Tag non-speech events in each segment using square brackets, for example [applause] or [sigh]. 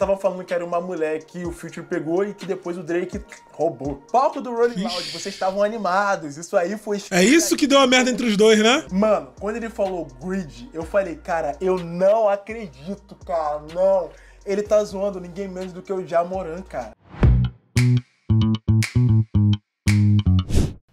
Tava falando que era uma mulher que o Future pegou e que depois o Drake roubou. Palco do Rolling Loud, vocês estavam animados. Isso aí foi. É isso que deu a merda entre os dois, né? Mano, quando ele falou grid, eu falei, cara, eu não acredito, cara, não. Ele tá zoando ninguém menos do que o Jamoran, cara.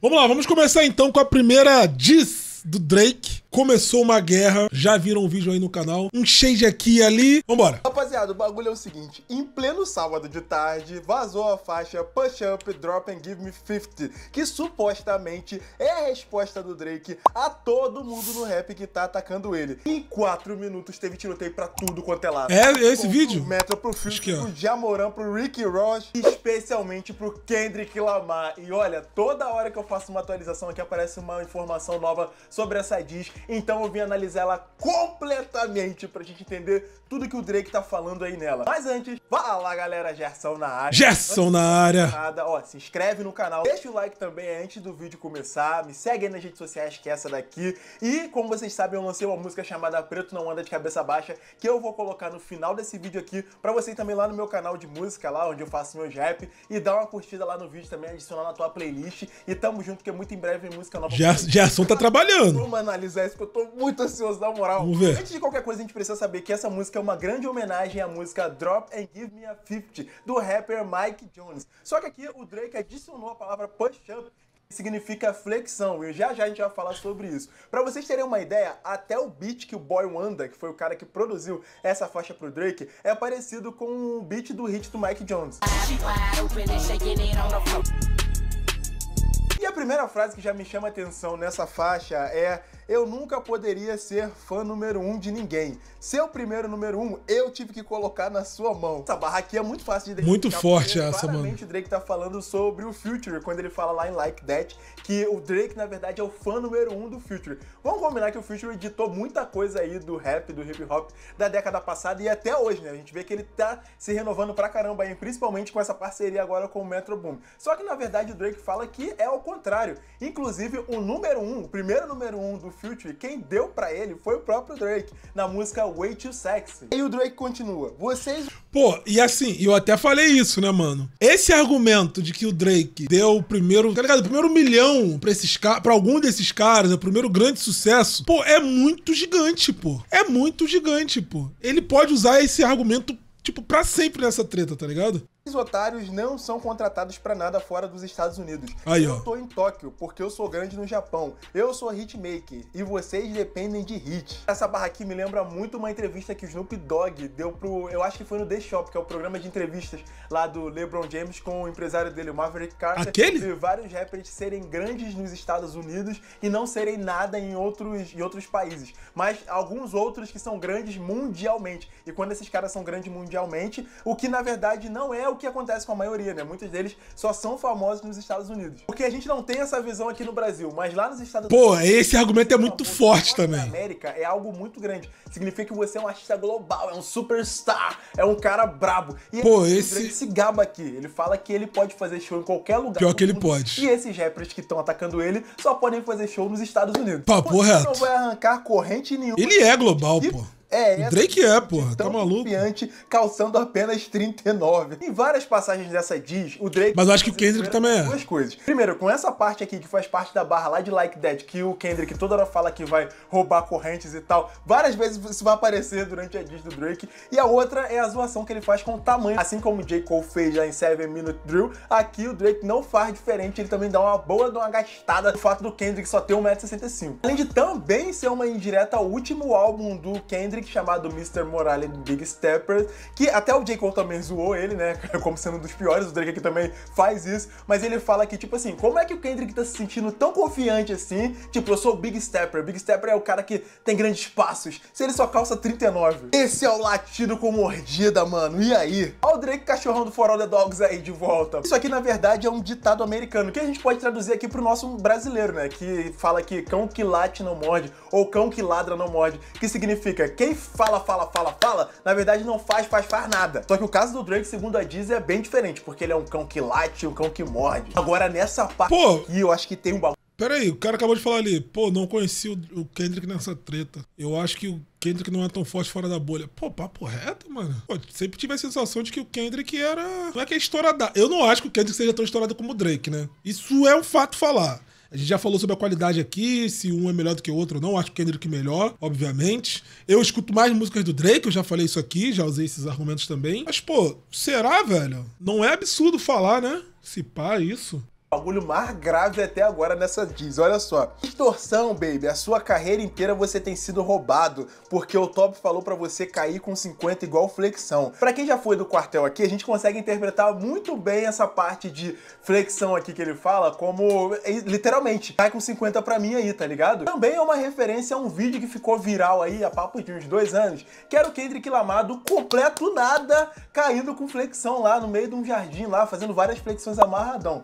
Vamos lá, vamos começar então com a primeira diz do Drake Começou uma guerra, já viram um vídeo aí no canal, um change aqui e ali, vambora. Rapaziada, o bagulho é o seguinte, em pleno sábado de tarde, vazou a faixa Push Up, Drop and Give Me 50, que supostamente é a resposta do Drake a todo mundo no rap que tá atacando ele. Em 4 minutos teve tiroteio pra tudo quanto é lado. É, esse Com vídeo? Pro Metro pro Filho, que, é. pro Jamoran, pro Ricky Ross, especialmente pro Kendrick Lamar. E olha, toda hora que eu faço uma atualização aqui aparece uma informação nova sobre essa disc então eu vim analisar ela completamente pra gente entender tudo que o Drake tá falando aí nela. Mas antes, fala galera, Gerson na área. Gerson na área. Nada, ó, se inscreve no canal, deixa o like também antes do vídeo começar, me segue aí nas redes sociais que é essa daqui. E como vocês sabem, eu lancei uma música chamada Preto Não Anda de Cabeça Baixa, que eu vou colocar no final desse vídeo aqui pra você também lá no meu canal de música, lá onde eu faço meu rap, e dá uma curtida lá no vídeo também, adicionar na tua playlist. E tamo junto, que muito em breve música nova. Gerson tá trabalhando. Vamos analisar acontece, que eu tô muito ansioso, na moral. Vamos ver. Antes de qualquer coisa, a gente precisa saber que essa música é uma grande homenagem à música Drop and Give Me a 50, do rapper Mike Jones. Só que aqui o Drake adicionou a palavra push up, significa flexão. E já já a gente vai falar sobre isso. Para vocês terem uma ideia, até o beat que o Boy Wanda, que foi o cara que produziu essa faixa pro Drake, é parecido com o beat do hit do Mike Jones. E a primeira frase que já me chama atenção nessa faixa é eu nunca poderia ser fã número um de ninguém. Seu primeiro número um, eu tive que colocar na sua mão. Essa barra aqui é muito fácil de Muito forte essa, mano. o Drake tá falando sobre o Future, quando ele fala lá em Like That, que o Drake, na verdade, é o fã número um do Future. Vamos combinar que o Future editou muita coisa aí do rap, do hip hop, da década passada e até hoje, né? A gente vê que ele tá se renovando pra caramba aí, principalmente com essa parceria agora com o Metro Boom. Só que, na verdade, o Drake fala que é o contrário. Inclusive, o número um, o primeiro número um do Future, quem deu para ele foi o próprio Drake, na música Way Too Sexy. E o Drake continua, vocês... Pô, e assim, eu até falei isso, né, mano? Esse argumento de que o Drake deu o primeiro, tá ligado? O primeiro milhão pra, esses pra algum desses caras, né? o primeiro grande sucesso, pô, é muito gigante, pô. É muito gigante, pô. Ele pode usar esse argumento, tipo, pra sempre nessa treta, tá ligado? Esses otários não são contratados para nada fora dos Estados Unidos. Aí, eu tô em Tóquio porque eu sou grande no Japão. Eu sou hitmaker e vocês dependem de hit. Essa barra aqui me lembra muito uma entrevista que o Snoop Dogg deu pro, eu acho que foi no The Shop, que é o programa de entrevistas lá do LeBron James com o empresário dele, o Maverick Carter. Aquele? E vários rappers serem grandes nos Estados Unidos e não serem nada em outros, em outros países. Mas alguns outros que são grandes mundialmente. E quando esses caras são grandes mundialmente, o que na verdade não é o o que acontece com a maioria, né? Muitos deles só são famosos nos Estados Unidos. Porque a gente não tem essa visão aqui no Brasil, mas lá nos Estados Pô, Unidos... Pô, esse argumento é muito forte também. Na América é algo muito grande. Significa que você é um artista global, é um superstar, é um cara brabo. E Pô, esse... esse gaba aqui, ele fala que ele pode fazer show em qualquer lugar. Pior que ele mundo, pode. E esses rappers que estão atacando ele só podem fazer show nos Estados Unidos. Papo reto. Não vai arrancar corrente nenhuma. Ele é global, e... pô. É, o Drake é, porra, tá maluco. Confiante, calçando apenas 39. Em várias passagens dessa diz, o Drake. Mas eu acho que o Kendrick também é. Duas coisas. Primeiro, com essa parte aqui que faz parte da barra lá de Like That, que o Kendrick toda hora fala que vai roubar correntes e tal, várias vezes isso vai aparecer durante a diz do Drake. E a outra é a zoação que ele faz com o tamanho. Assim como o J. Cole fez lá em 7 Minute Drill, aqui o Drake não faz diferente, ele também dá uma boa, dá uma gastada do fato do Kendrick só ter 1,65m. Além de também ser uma indireta ao último álbum do Kendrick Kendrick, chamado Mr. Morale Big Stepper que até o J. Cole também zoou ele, né? [laughs] Como sendo um dos piores, o Drake aqui também faz isso, mas ele fala que, tipo assim, como é que o Kendrick tá se sentindo tão confiante assim? Tipo, eu sou o Big Stepper, Big Stepper é o cara que tem grandes passos, se ele só calça 39. Esse é o latido com mordida, mano, e aí? Olha o Drake cachorrão do For All The Dogs aí de volta. Isso aqui, na verdade, é um ditado americano, que a gente pode traduzir aqui pro nosso brasileiro, né? Que fala que cão que late não morde, ou cão que ladra não morde, que significa quem fala, fala, fala, fala, na verdade não faz, faz, faz nada. Só que o caso do Drake, segundo a Disney é bem diferente, porque ele é um cão que late, um cão que morde. Agora nessa parte aqui, eu acho que tem um bagulho. Pera aí, o cara acabou de falar ali, pô, não conheci o, o Kendrick nessa treta. Eu acho que o Kendrick não é tão forte fora da bolha. Pô, papo reto, mano. Pô, sempre tive a sensação de que o Kendrick era. Não é que é estourada. Eu não acho que o Kendrick seja tão estourado como o Drake, né? Isso é um fato falar. A gente já falou sobre a qualidade aqui, se um é melhor do que o outro ou não. Acho que o Kendrick melhor, obviamente. Eu escuto mais músicas do Drake, eu já falei isso aqui, já usei esses argumentos também. Mas, pô, será, velho? Não é absurdo falar, né? Se pá, é isso. O bagulho mais grave até agora nessa diz, olha só. Distorção, baby, a sua carreira inteira você tem sido roubado, porque o Top falou para você cair com 50 igual flexão. Para quem já foi do quartel aqui, a gente consegue interpretar muito bem essa parte de flexão aqui que ele fala como, é, literalmente, cai com 50 pra mim aí, tá ligado? Também é uma referência a um vídeo que ficou viral aí há papo de uns dois anos, que era o Kendrick Lamar do completo nada, caindo com flexão lá no meio de um jardim lá, fazendo várias flexões amarradão.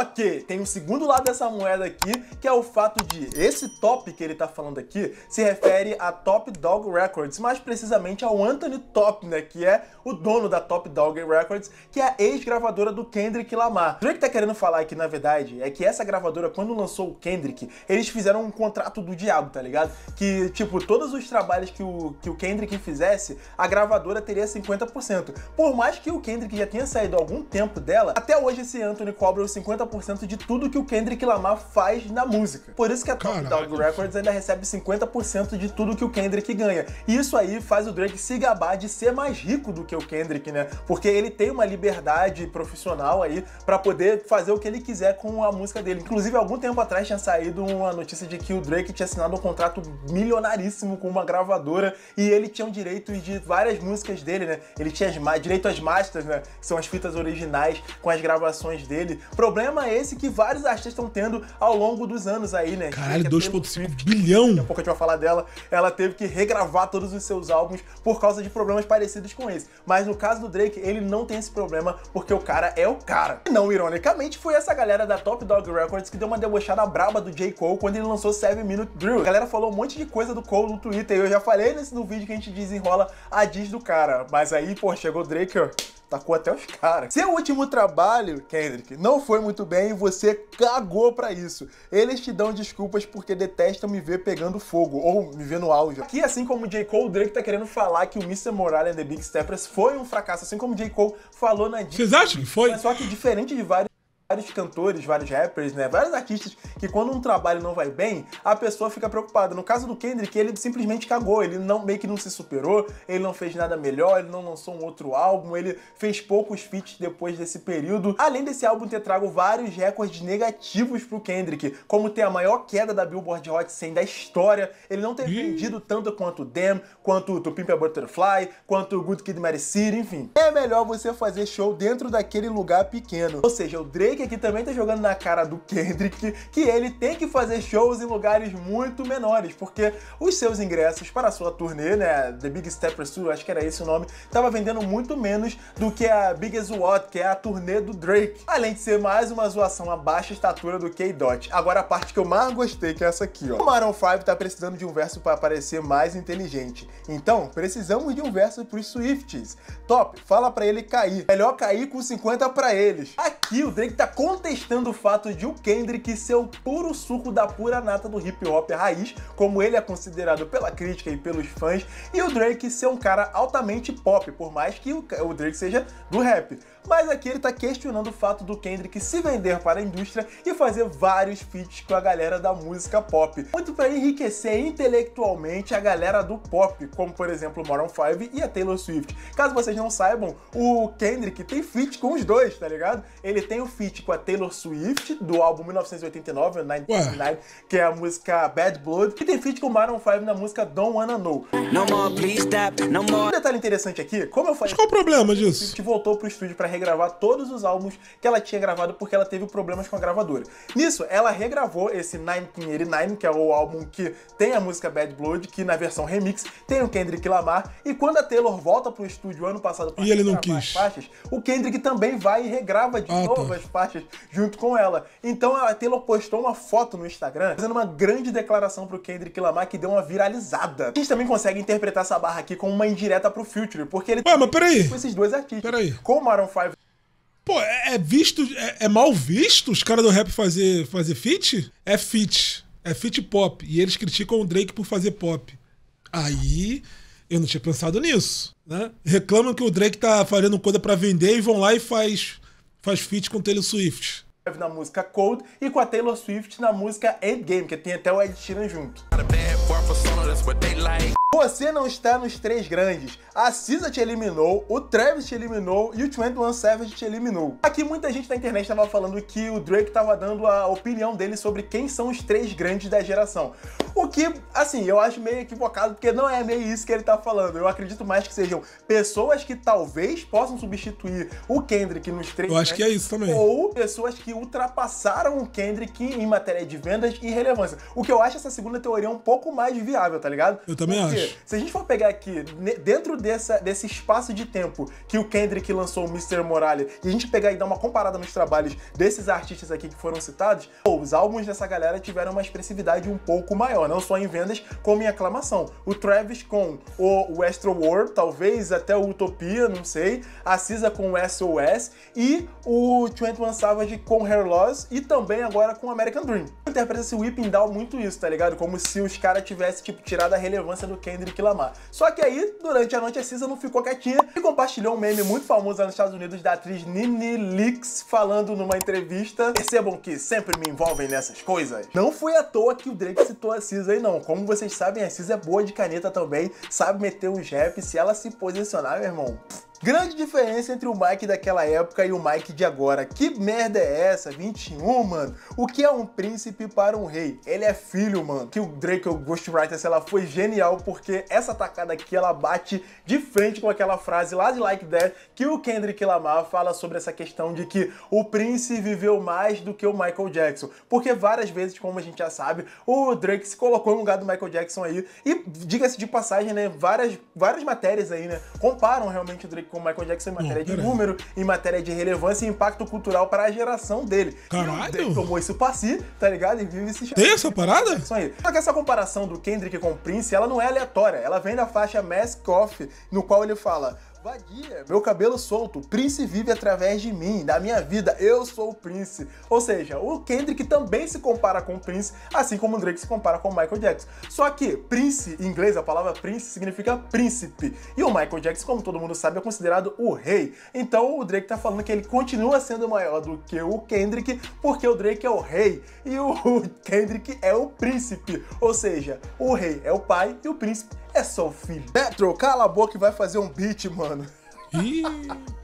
Só que tem um segundo lado dessa moeda aqui, que é o fato de esse top que ele tá falando aqui se refere a Top Dog Records, mais precisamente ao Anthony Top, né, que é o dono da Top Dog Records, que é a ex-gravadora do Kendrick Lamar. O que tá querendo falar aqui, na verdade, é que essa gravadora, quando lançou o Kendrick, eles fizeram um contrato do diabo, tá ligado? Que, tipo, todos os trabalhos que o, que o Kendrick fizesse, a gravadora teria 50%. Por mais que o Kendrick já tenha saído há algum tempo dela, até hoje esse Anthony cobra os 50% 50% de tudo que o Kendrick Lamar faz na música. Por isso que a Top Dog Records ainda recebe 50% de tudo que o Kendrick ganha. E isso aí faz o Drake se gabar de ser mais rico do que o Kendrick, né? Porque ele tem uma liberdade profissional aí para poder fazer o que ele quiser com a música dele. Inclusive, algum tempo atrás tinha saído uma notícia de que o Drake tinha assinado um contrato milionaríssimo com uma gravadora e ele tinha o direito de várias músicas dele, né? Ele tinha direito às masters, né? Que são as fitas originais com as gravações dele. Problema problema é esse que vários artistas estão tendo ao longo dos anos aí, né? Caralho, 2,5 é bilhão! Daqui a pouco a gente vai falar dela. Ela teve que regravar todos os seus álbuns por causa de problemas parecidos com esse. Mas no caso do Drake, ele não tem esse problema porque o cara é o cara. Não, ironicamente, foi essa galera da Top Dog Records que deu uma debochada braba do J. Cole quando ele lançou 7 Minute Drill. A galera falou um monte de coisa do Cole no Twitter e eu já falei nesse no vídeo que a gente desenrola a diz do cara. Mas aí, pô, chegou o Drake, ó Tacou até os caras. Seu último trabalho, Kendrick, não foi muito bem e você cagou pra isso. Eles te dão desculpas porque detestam me ver pegando fogo ou me ver no auge. Aqui, assim como J. Cole, o Drake tá querendo falar que o Mr. Morale and the Big Steppers foi um fracasso, assim como J. Cole falou na... Vocês acham que foi? Mas só que diferente de vários vários cantores, vários rappers, né? Vários artistas que quando um trabalho não vai bem, a pessoa fica preocupada. No caso do Kendrick, ele simplesmente cagou, ele não meio que não se superou, ele não fez nada melhor, ele não lançou um outro álbum, ele fez poucos feats depois desse período. Além desse álbum ter trago vários recordes negativos pro Kendrick, como ter a maior queda da Billboard Hot 100 da história, ele não ter vendido tanto quanto Damn, quanto To Pimp a Butterfly, quanto Good Kid, Mary City, enfim. É melhor você fazer show dentro daquele lugar pequeno. Ou seja, o Drake Drake aqui também tá jogando na cara do Kendrick que ele tem que fazer shows em lugares muito menores, porque os seus ingressos para a sua turnê, né, The Big Step Tour, acho que era esse o nome, estava vendendo muito menos do que a Big As What, que é a turnê do Drake. Além de ser mais uma zoação à baixa estatura do K-Dot. Agora a parte que eu mais gostei, que é essa aqui, ó. O Maroon 5 tá precisando de um verso para parecer mais inteligente. Então, precisamos de um verso pros Swifts. Top, fala para ele cair. Melhor cair com 50 para eles. Aqui Aqui o Drake tá contestando o fato de o Kendrick ser o puro suco da pura nata do hip hop raiz, como ele é considerado pela crítica e pelos fãs, e o Drake ser um cara altamente pop, por mais que o Drake seja do rap mas aqui ele tá questionando o fato do Kendrick se vender para a indústria e fazer vários feats com a galera da música pop, muito para enriquecer intelectualmente a galera do pop, como por exemplo o Maroon 5 e a Taylor Swift. Caso vocês não saibam, o Kendrick tem feat com os dois, tá ligado? Ele tem o feat com a Taylor Swift do álbum 1989, 99, que é a música Bad Blood, e tem feat com o Maroon 5 na música Don't Wanna Know. No more, please stop, no more. Um detalhe interessante aqui, como eu falei... Mas qual o problema disso? Swift voltou pro estúdio para regravar todos os álbuns que ela tinha gravado porque ela teve problemas com a gravadora. Nisso, ela regravou esse 1989, que é o álbum que tem a música Bad Blood, que na versão remix tem o Kendrick Lamar, e quando a Taylor volta pro estúdio ano passado para gravar as faixas, o Kendrick também vai e regrava de ah, tá. novo tá. as faixas junto com ela. Então a Taylor postou uma foto no Instagram fazendo uma grande declaração pro Kendrick Lamar que deu uma viralizada. A gente também consegue interpretar essa barra aqui como uma indireta pro Future, porque ele Ué, mas peraí. com esses dois artistas. Peraí. Com o Maroon 5 Pô, é, é, visto. É, é, mal visto os caras do rap fazer, fazer feat? É feat. É feat pop. E eles criticam o Drake por fazer pop. Aí. Eu não tinha pensado nisso, né? Reclamam que o Drake tá fazendo coisa para vender e vão lá e faz faz feat com Taylor Swift na música Cold e com a Taylor Swift na música Endgame, que tem até o Ed Sheeran junto. Você não está nos três grandes. A Cisa te eliminou, o Travis te eliminou e o 21 Savage te eliminou. Aqui muita gente na internet estava falando que o Drake estava dando a opinião dele sobre quem são os três grandes da geração. O que, assim, eu acho meio equivocado, porque não é meio isso que ele está falando. Eu acredito mais que sejam pessoas que talvez possam substituir o Kendrick nos três Eu acho que é isso também. Ou pessoas que ultrapassaram o Kendrick em matéria de vendas e relevância. O que eu acho essa segunda teoria um pouco mais viável, tá ligado? Eu também porque acho se a gente for pegar aqui, dentro dessa, desse espaço de tempo que o Kendrick lançou o Mr. Morale, e a gente pegar e dar uma comparada nos trabalhos desses artistas aqui que foram citados, pô, os álbuns dessa galera tiveram uma expressividade um pouco maior, não só em vendas, como em aclamação. O Travis com o World talvez até o Utopia, não sei, a Cisa com o SOS e o 21 Savage com Hair Loss e também agora com American Dream. Interpreta-se o Whipping Down muito isso, tá ligado? Como se os caras tivessem, tipo, tirado a relevância do Kendrick Kendrick Lamar. Só que aí, durante a noite, a Cisa não ficou quietinha e compartilhou um meme muito famoso lá nos Estados Unidos da atriz Nini Leaks falando numa entrevista. Percebam que sempre me envolvem nessas coisas. Não foi à toa que o Drake citou a Cisa aí, não. Como vocês sabem, a Cisa é boa de caneta também, sabe meter os raps. Se ela se posicionar, meu irmão. Pff Grande diferença entre o Mike daquela época e o Mike de agora. Que merda é essa? 21, mano? O que é um príncipe para um rei? Ele é filho, mano. Que o Drake, o Ghostwriter, sei lá, foi genial porque essa tacada aqui, ela bate de frente com aquela frase lá de Like That que o Kendrick Lamar fala sobre essa questão de que o príncipe viveu mais do que o Michael Jackson. Porque várias vezes, como a gente já sabe, o Drake se colocou no lugar do Michael Jackson aí e, diga-se de passagem, né, várias, várias matérias aí, né, comparam realmente o Drake como Michael Jackson em matéria Não, de número, em matéria de relevância e impacto cultural para a geração dele. Caralho! Ele tomou isso pra si, tá ligado? E vive esse Tem essa parada? Só aí. Só que essa comparação do Kendrick com o Prince, ela não é aleatória. Ela vem da faixa Mask Off, no qual ele fala: Vadia, meu cabelo solto, o Prince vive através de mim, da minha vida, eu sou o Prince. Ou seja, o Kendrick também se compara com o Prince, assim como o Drake se compara com o Michael Jackson. Só que Prince, em inglês, a palavra Prince significa príncipe. E o Michael Jackson, como todo mundo sabe, é considerado o rei. Então o Drake tá falando que ele continua sendo maior do que o Kendrick, porque o Drake é o rei e o [laughs] Kendrick é o príncipe. Ou seja, o rei é o pai e o príncipe é só o filho. Metro, cala a boca e vai fazer um beat, mano.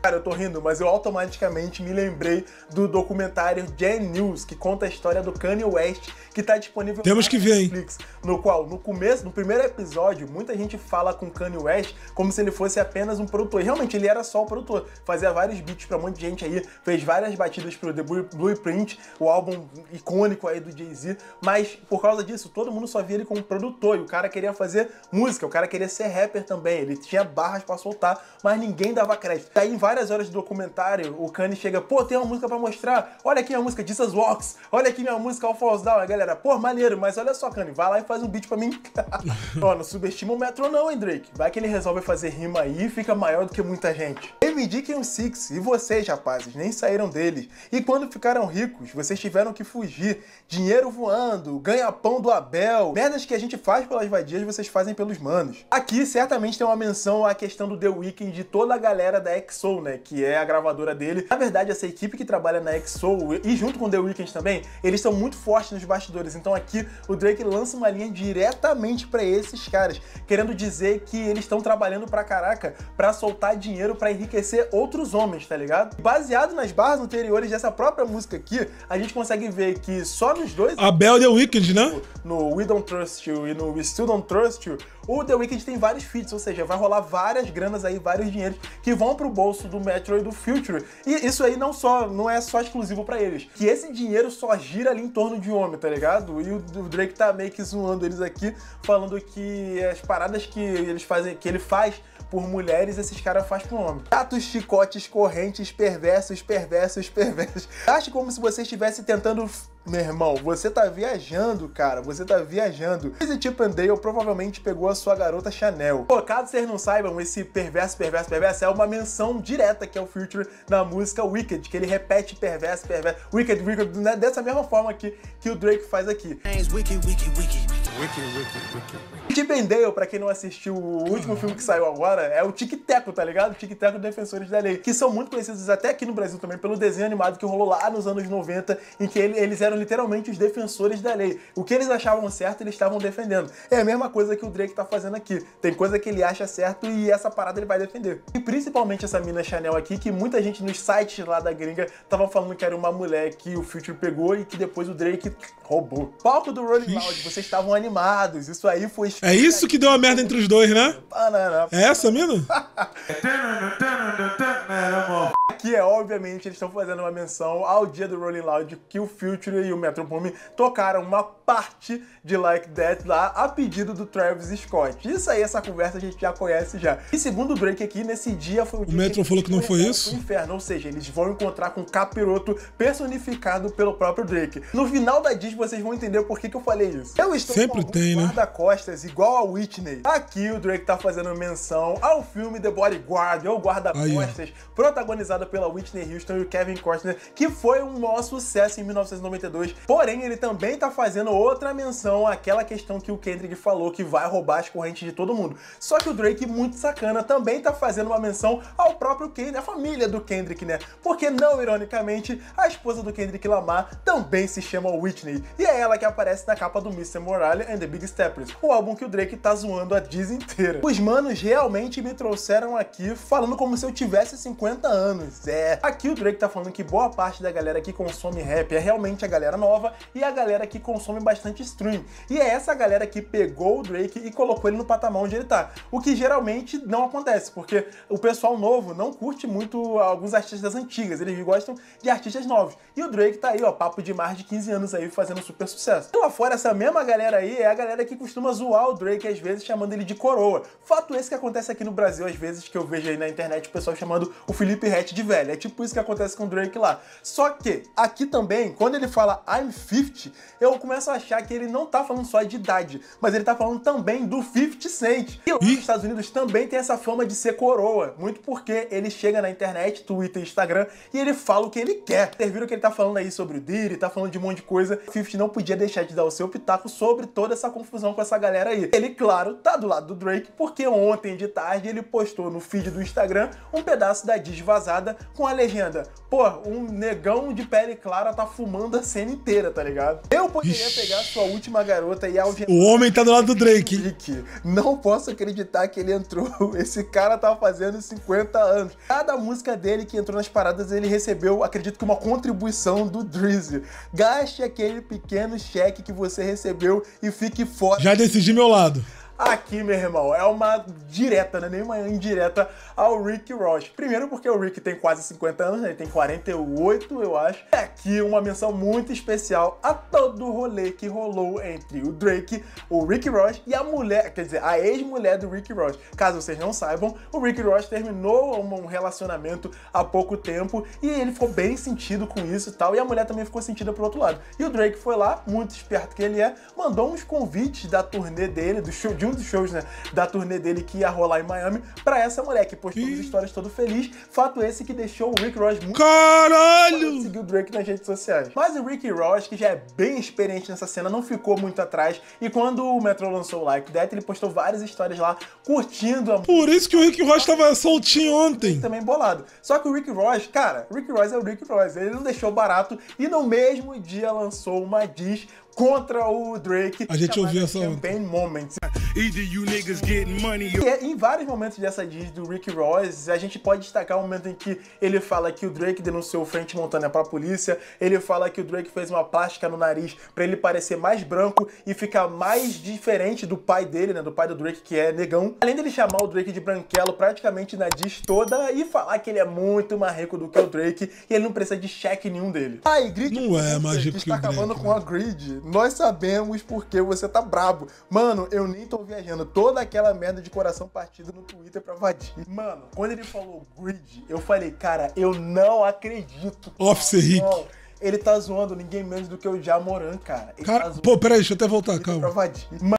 Cara, eu tô rindo, mas eu automaticamente me lembrei do documentário Gen News, que conta a história do Kanye West, que tá disponível Temos que ver, Netflix, hein? no qual, no começo, no primeiro episódio, muita gente fala com Kanye West como se ele fosse apenas um produtor. E realmente, ele era só o produtor. Fazia vários beats pra um monte de gente aí, fez várias batidas pro The Blueprint, o álbum icônico aí do Jay-Z, mas por causa disso, todo mundo só via ele como produtor, e o cara queria fazer música, o cara queria ser rapper também, ele tinha barras para soltar, mas ninguém dava crédito. Daí tá em várias horas de documentário, o Kanye chega, pô, tem uma música pra mostrar, olha aqui a música, Jesus Walks, olha aqui minha música, All Falls Down. A galera, pô, maneiro, mas olha só, Kanye, vai lá e faz um beat pra mim. [laughs] Ó, não subestima o Metro não, hein, Drake. Vai que ele resolve fazer rima aí e fica maior do que muita gente. MD é um Six e vocês, rapazes, nem saíram deles. E quando ficaram ricos, vocês tiveram que fugir. Dinheiro voando, ganha-pão do Abel, merdas que a gente faz pelas vadias, vocês fazem pelos manos. Aqui certamente tem uma menção à questão do The Weeknd de toda a galera da Exo, né? Que é a gravadora dele. Na verdade, essa equipe que trabalha na Exo e junto com The Weeknd também, eles são muito fortes nos bastidores. Então aqui o Drake lança uma linha diretamente para esses caras, querendo dizer que eles estão trabalhando pra caraca para soltar dinheiro para enriquecer outros homens, tá ligado? Baseado nas barras anteriores dessa própria música aqui, a gente consegue ver que só nos dois. A Bell The Weeknd, né? No We Don't Trust You e no We Still Don't Trust You, o The Wicked tem vários feats, ou seja, vai rolar várias granas aí, vários dinheiros que vão pro bolso do Metro e do Future. E isso aí não só não é só exclusivo para eles, que esse dinheiro só gira ali em torno de homem, tá ligado? E o, o Drake tá meio que zoando eles aqui, falando que as paradas que eles fazem, que ele faz por mulheres, esses caras fazem com homem. Gatos, chicotes, correntes, perversos, perversos, perversos. Acho como se você estivesse tentando meu irmão, você tá viajando, cara. Você tá viajando. Esse tipo and Dale provavelmente pegou a sua garota Chanel. Pô, caso vocês não saibam, esse perverso, perverso, perverso é uma menção direta que é o Future na música Wicked, que ele repete perverso, perverso, Wicked, Wicked, né? dessa mesma forma aqui que o Drake faz aqui. Wicked, wicked, wicked. Wiki, wiki, wiki, pra quem não assistiu o último uhum. filme que saiu agora, é o Tic Teco, tá ligado? Tic Teco Defensores da Lei, que são muito conhecidos até aqui no Brasil também pelo desenho animado que rolou lá nos anos 90, em que eles eram literalmente os defensores da lei. O que eles achavam certo, eles estavam defendendo. É a mesma coisa que o Drake tá fazendo aqui. Tem coisa que ele acha certo e essa parada ele vai defender. E principalmente essa mina Chanel aqui, que muita gente nos sites lá da gringa tava falando que era uma mulher que o Future pegou e que depois o Drake roubou. Palco do Rolling Loud, vocês estavam animados animados. Isso aí foi. É isso que deu a merda entre os dois, né? Ah, é essa, mina? [laughs] que é, obviamente, eles estão fazendo uma menção ao dia do Rolling Loud que o Future e o Metro Boomin tocaram uma parte de Like That lá a pedido do Travis Scott. Isso aí, essa conversa a gente já conhece já. E segundo o Drake aqui, nesse dia foi o, o dia Metro que falou que não foi isso? inferno, ou seja, eles vão encontrar com o capiroto personificado pelo próprio Drake. No final da diz vocês vão entender por que, que eu falei isso. Eu estou Sempre com tem, né? guarda-costas igual a Whitney. Aqui o Drake tá fazendo menção ao filme The Bodyguard, ou Guarda-Costas, protagonizado pelo pela Whitney Houston e o Kevin Costner, que foi um maior sucesso em 1992. Porém, ele também está fazendo outra menção àquela questão que o Kendrick falou, que vai roubar as correntes de todo mundo. Só que o Drake, muito sacana, também está fazendo uma menção ao próprio Kendrick, a família do Kendrick, né? Porque não, ironicamente, a esposa do Kendrick Lamar também se chama Whitney, e é ela que aparece na capa do Mr. Morale and the Big Steppers, o álbum que o Drake tá zoando a disney inteira. Os manos realmente me trouxeram aqui falando como se eu tivesse 50 anos. É. Aqui o Drake tá falando que boa parte da galera que consome rap é realmente a galera nova e a galera que consome bastante stream. E é essa galera que pegou o Drake e colocou ele no patamar onde ele tá. O que geralmente não acontece, porque o pessoal novo não curte muito alguns artistas antigas, eles gostam de artistas novos. E o Drake tá aí, ó, papo de mais de 15 anos aí fazendo super sucesso. E então, lá fora, essa mesma galera aí é a galera que costuma zoar o Drake às vezes, chamando ele de coroa. Fato esse que acontece aqui no Brasil, às vezes, que eu vejo aí na internet o pessoal chamando o Felipe Rett de velho velho. É tipo isso que acontece com o Drake lá. Só que aqui também, quando ele fala I'm 50, eu começo a achar que ele não tá falando só de idade, mas ele tá falando também do 50 Cent. E lá nos Estados Unidos também tem essa fama de ser coroa, muito porque ele chega na internet, Twitter, Instagram e ele fala o que ele quer. Vocês viram que ele tá falando aí sobre o Diddy, tá falando de um monte de coisa. 50 não podia deixar de dar o seu pitaco sobre toda essa confusão com essa galera aí. Ele, claro, tá do lado do Drake porque ontem de tarde ele postou no feed do Instagram um pedaço da diz vazada com a legenda, pô, um negão de pele clara tá fumando a cena inteira, tá ligado? Eu poderia Ixi. pegar sua última garota e algemar. O homem tá do lado do Drake. Não posso acreditar que ele entrou. [laughs] Esse cara tá fazendo 50 anos. Cada música dele que entrou nas paradas, ele recebeu, acredito que uma contribuição do Drizzy. Gaste aquele pequeno cheque que você recebeu e fique forte Já decidi meu lado aqui, meu irmão, é uma direta, não é nem uma indireta ao Rick Ross. Primeiro porque o Rick tem quase 50 anos, né? ele tem 48, eu acho. E é aqui uma menção muito especial a todo o rolê que rolou entre o Drake, o Rick Ross e a mulher, quer dizer, a ex-mulher do Rick Ross. Caso vocês não saibam, o Rick Ross terminou um relacionamento há pouco tempo e ele ficou bem sentido com isso e tal, e a mulher também ficou sentida pelo outro lado. E o Drake foi lá, muito esperto que ele é, mandou uns convites da turnê dele, do show de um dos shows, né, da turnê dele que ia rolar em Miami, pra essa mulher que postou as histórias todo feliz. Fato esse que deixou o Rick Ross muito... Caralho! Seguiu o Drake nas redes sociais. Mas o Rick Ross, que já é bem experiente nessa cena, não ficou muito atrás. E quando o Metro lançou o Like That, ele postou várias histórias lá, curtindo a Por isso que o Rick Ross tava soltinho ontem. Também bolado. Só que o Rick Ross, cara, Rick Ross é o Rick Ross. Ele não deixou barato e no mesmo dia lançou uma diz contra o Drake. A gente ouviu essa campaign Money, e em vários momentos dessa diz do Rick Ross, a gente pode destacar o um momento em que ele fala que o Drake denunciou o French Montana para a polícia, ele fala que o Drake fez uma plástica no nariz para ele parecer mais branco e ficar mais diferente do pai dele, né, do pai do Drake que é negão. Além dele chamar o Drake de branquelo praticamente na diz toda e falar que ele é muito mais rico do que o Drake e ele não precisa de cheque nenhum dele. Ah, e Grid não é mais é rico que o Drake. Está acabando é com a Grid nós sabemos porque você tá brabo. Mano, eu nem tô viajando. Toda aquela merda de coração partido no Twitter pra Vadir. Mano, quando ele falou grid, eu falei, cara, eu não acredito. Officer Rick. Não ele tá zoando ninguém menos do que o Jamoran, cara. Ele cara, tá pô, peraí, deixa eu até voltar, calma. calma.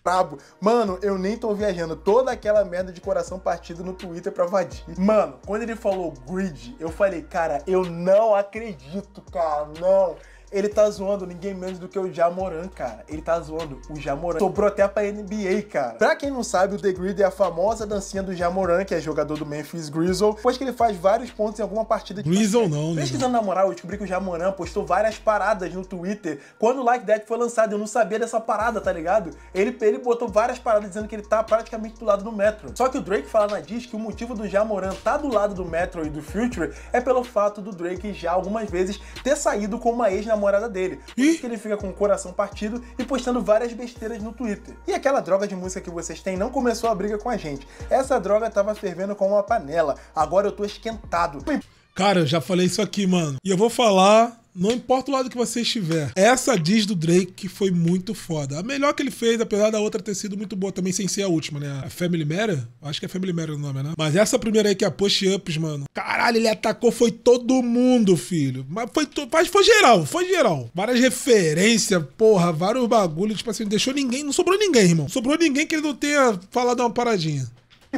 Brabo. Mano, eu nem tô viajando. Toda aquela merda de coração partido no Twitter pra Vadir. Mano, quando ele falou grid, eu falei, cara, eu não acredito, cara, não ele tá zoando ninguém menos do que o Jamoran, cara. Ele tá zoando o Jamoran. Sobrou até pra NBA, cara. Pra quem não sabe, o The Grid é a famosa dancinha do Jamoran, que é jogador do Memphis Grizzle, pois que ele faz vários pontos em alguma partida de Grizzle não, né? Pesquisando na moral, eu descobri que o Jamoran postou várias paradas no Twitter. Quando o Like That foi lançado, eu não sabia dessa parada, tá ligado? Ele, ele botou várias paradas dizendo que ele tá praticamente do lado do Metro. Só que o Drake fala na diz que o motivo do Jamoran tá do lado do Metro e do Future é pelo fato do Drake já algumas vezes ter saído com uma ex na namorada dele. Por isso que ele fica com o coração partido e postando várias besteiras no Twitter. E aquela droga de música que vocês têm não começou a briga com a gente. Essa droga tava fervendo com uma panela. Agora eu tô esquentado. Cara, eu já falei isso aqui, mano. E eu vou falar não importa o lado que você estiver. Essa diz do Drake foi muito foda. A melhor que ele fez, apesar da outra ter sido muito boa também, sem ser a última, né? A Family Matter? Acho que é Family Matter o nome, né? Mas essa primeira aí que é a Push Ups, mano. Caralho, ele atacou, foi todo mundo, filho. Mas foi, mas foi geral, foi geral. Várias referências, porra, vários bagulhos. Tipo assim, não deixou ninguém, não sobrou ninguém, irmão. Sobrou ninguém que ele não tenha falado uma paradinha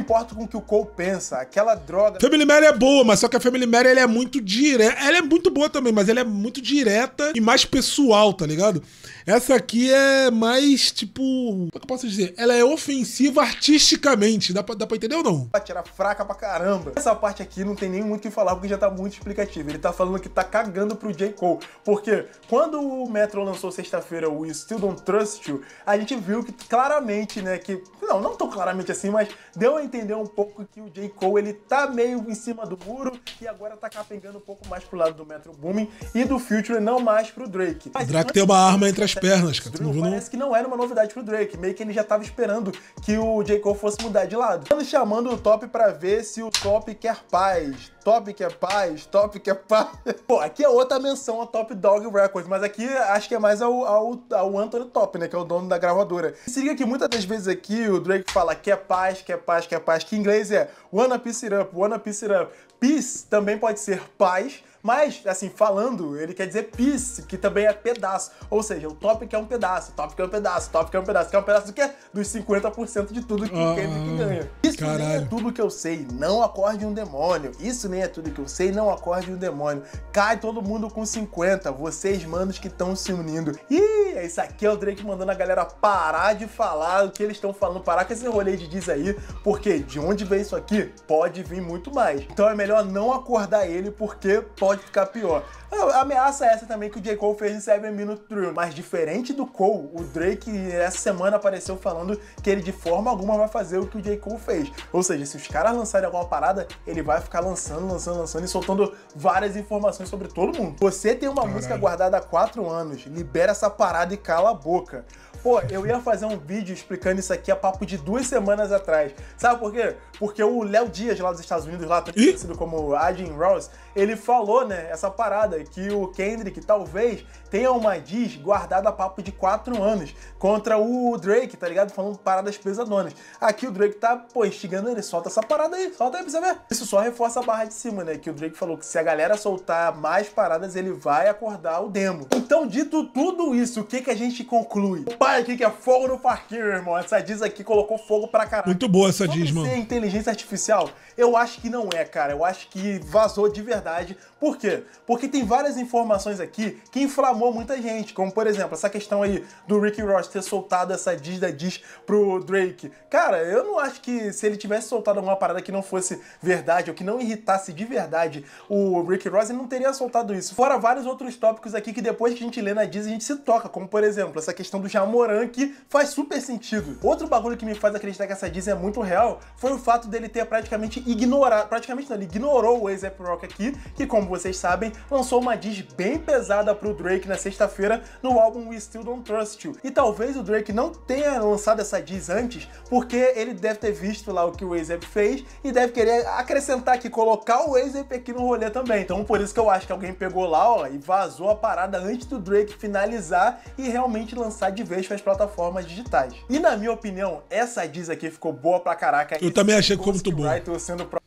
me importo com o que o Cole pensa. Aquela droga. Family Mary é boa, mas só que a Family Mary ela é muito direta. Ela é muito boa também, mas ela é muito direta e mais pessoal, tá ligado? Essa aqui é mais, tipo. Como é que eu posso dizer? Ela é ofensiva artisticamente. Dá pra, dá pra entender ou não? Era fraca pra caramba. Essa parte aqui não tem nem muito o que falar, porque já tá muito explicativo. Ele tá falando que tá cagando pro J. Cole. Porque quando o Metro lançou sexta-feira o We Still Don't Trust You, a gente viu que claramente, né? Que. Não, não tão claramente assim, mas deu a entender um pouco que o J. Cole ele tá meio em cima do muro e agora tá capengando um pouco mais pro lado do Metro Boomin e do Future, não mais pro Drake. Mas, o Drake tem uma arma entre as pernas, cara. Drew, parece não... que não era uma novidade pro Drake, meio que ele já tava esperando que o J. Cole fosse mudar de lado. Chamando o Top para ver se o Top quer paz. Top que é paz, top que é paz. [laughs] Pô, aqui é outra menção a Top Dog Records, mas aqui acho que é mais ao, ao, ao Anthony Top, né? Que é o dono da gravadora. E se liga que muitas das vezes aqui o Drake fala que é paz, que é paz, que é paz, que em inglês é wanna piece it up, wanna piece it up. Peace também pode ser paz, mas, assim, falando, ele quer dizer piece, que também é pedaço. Ou seja, o tópico é um pedaço, o tópico é um pedaço, o tópico é um pedaço, que é um pedaço do quê? Dos 50% de tudo que, ah, que ganha. Isso caralho. nem é tudo que eu sei, não acorde um demônio. Isso nem é tudo que eu sei, não acorde um demônio. Cai todo mundo com 50, vocês, manos, que estão se unindo. Ih, isso aqui é o Drake mandando a galera parar de falar o que eles estão falando, parar com esse rolê de diz aí, porque de onde vem isso aqui, pode vir muito mais. Então é melhor não acordar ele, porque pode pode ficar pior. A ameaça é essa também que o J. Cole fez em Seven Minute Drill. Mas diferente do Cole, o Drake essa semana apareceu falando que ele de forma alguma vai fazer o que o J. Cole fez. Ou seja, se os caras lançarem alguma parada, ele vai ficar lançando, lançando, lançando e soltando várias informações sobre todo mundo. Você tem uma Caralho. música guardada há quatro anos, libera essa parada e cala a boca. Pô, eu ia fazer um vídeo explicando isso aqui a papo de duas semanas atrás. Sabe por quê? Porque o Léo Dias, lá dos Estados Unidos, lá conhecido como Adin Rose, ele falou, né, essa parada, que o Kendrick talvez ter uma diz guardada a papo de 4 anos contra o Drake, tá ligado? Falando paradas pesadonas. Aqui o Drake tá, pô, instigando ele, solta essa parada aí, solta aí pra você ver. Isso só reforça a barra de cima, né? Que o Drake falou que se a galera soltar mais paradas, ele vai acordar o demo. Então, dito tudo isso, o que que a gente conclui? Pai, o que que é fogo no parqueiro, irmão? Essa diz aqui colocou fogo pra caralho. Muito boa essa Sobre diz, mano. Ser inteligência artificial, eu acho que não é, cara. Eu acho que vazou de verdade. Por quê? Porque tem várias informações aqui que inflamam muita gente, como por exemplo, essa questão aí do Rick Ross ter soltado essa diz da diz pro Drake. Cara, eu não acho que se ele tivesse soltado alguma parada que não fosse verdade ou que não irritasse de verdade o Rick Ross, ele não teria soltado isso. Fora vários outros tópicos aqui que depois que a gente lê na diz a gente se toca, como por exemplo, essa questão do Jamoran que faz super sentido. Outro bagulho que me faz acreditar que essa diz é muito real foi o fato dele ter praticamente ignorado, praticamente não, ele ignorou o A$AP Rock aqui, que como vocês sabem, lançou uma diz bem pesada pro Drake né? na sexta-feira no álbum We Still Don't Trust You. E talvez o Drake não tenha lançado essa diz antes, porque ele deve ter visto lá o que o A$AP fez e deve querer acrescentar aqui, colocar o A$AP aqui no rolê também. Então por isso que eu acho que alguém pegou lá, ó, e vazou a parada antes do Drake finalizar e realmente lançar de vez para as plataformas digitais. E na minha opinião, essa diz aqui ficou boa pra caraca. Eu também achei que ficou muito boa. Sendo pro...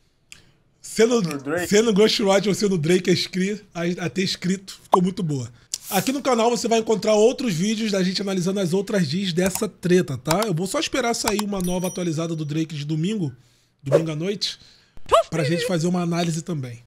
Sendo, sendo Ghostwriter ou sendo Drake a a, até escrito, ficou muito boa. Aqui no canal você vai encontrar outros vídeos da gente analisando as outras dias dessa treta, tá? Eu vou só esperar sair uma nova atualizada do Drake de domingo, domingo à noite, pra gente fazer uma análise também.